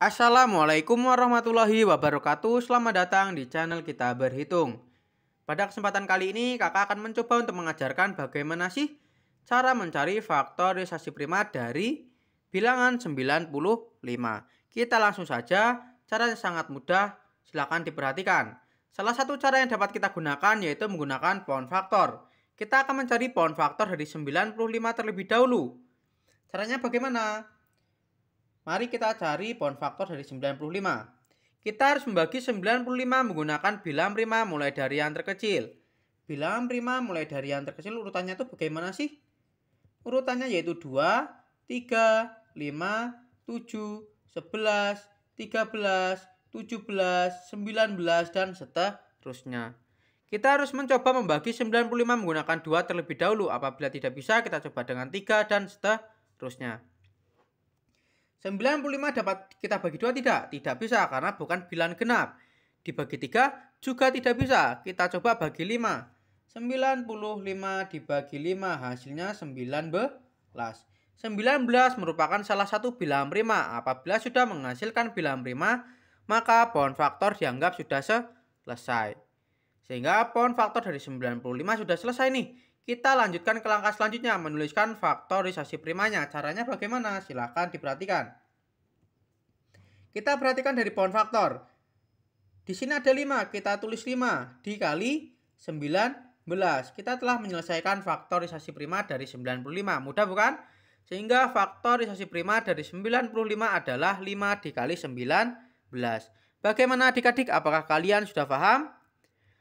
Assalamualaikum warahmatullahi wabarakatuh Selamat datang di channel kita berhitung Pada kesempatan kali ini kakak akan mencoba untuk mengajarkan bagaimana sih Cara mencari faktorisasi prima dari bilangan 95 Kita langsung saja caranya sangat mudah silahkan diperhatikan Salah satu cara yang dapat kita gunakan yaitu menggunakan pohon faktor Kita akan mencari pohon faktor dari 95 terlebih dahulu Caranya bagaimana? Mari kita cari pohon faktor dari 95. Kita harus membagi 95 menggunakan bilangan prima mulai dari yang terkecil. Bilangan prima mulai dari yang terkecil urutannya itu bagaimana sih? Urutannya yaitu 2, 3, 5, 7, 11, 13, 17, 19, dan seterusnya. Kita harus mencoba membagi 95 menggunakan 2 terlebih dahulu. Apabila tidak bisa, kita coba dengan 3 dan seterusnya. 95 dapat kita bagi dua tidak? Tidak bisa karena bukan bilangan genap. Dibagi tiga juga tidak bisa. Kita coba bagi 5. 95 dibagi 5 hasilnya 19. 19 merupakan salah satu bilangan prima. Apabila sudah menghasilkan bilangan prima, maka pohon faktor dianggap sudah selesai. Sehingga pohon faktor dari 95 sudah selesai nih. Kita lanjutkan ke langkah selanjutnya, menuliskan faktorisasi primanya. Caranya bagaimana? Silahkan diperhatikan. Kita perhatikan dari pohon faktor. Di sini ada 5, kita tulis 5 dikali 19. Kita telah menyelesaikan faktorisasi prima dari 95. Mudah bukan? Sehingga faktorisasi prima dari 95 adalah 5 dikali 19. Bagaimana adik-adik? Apakah kalian sudah paham?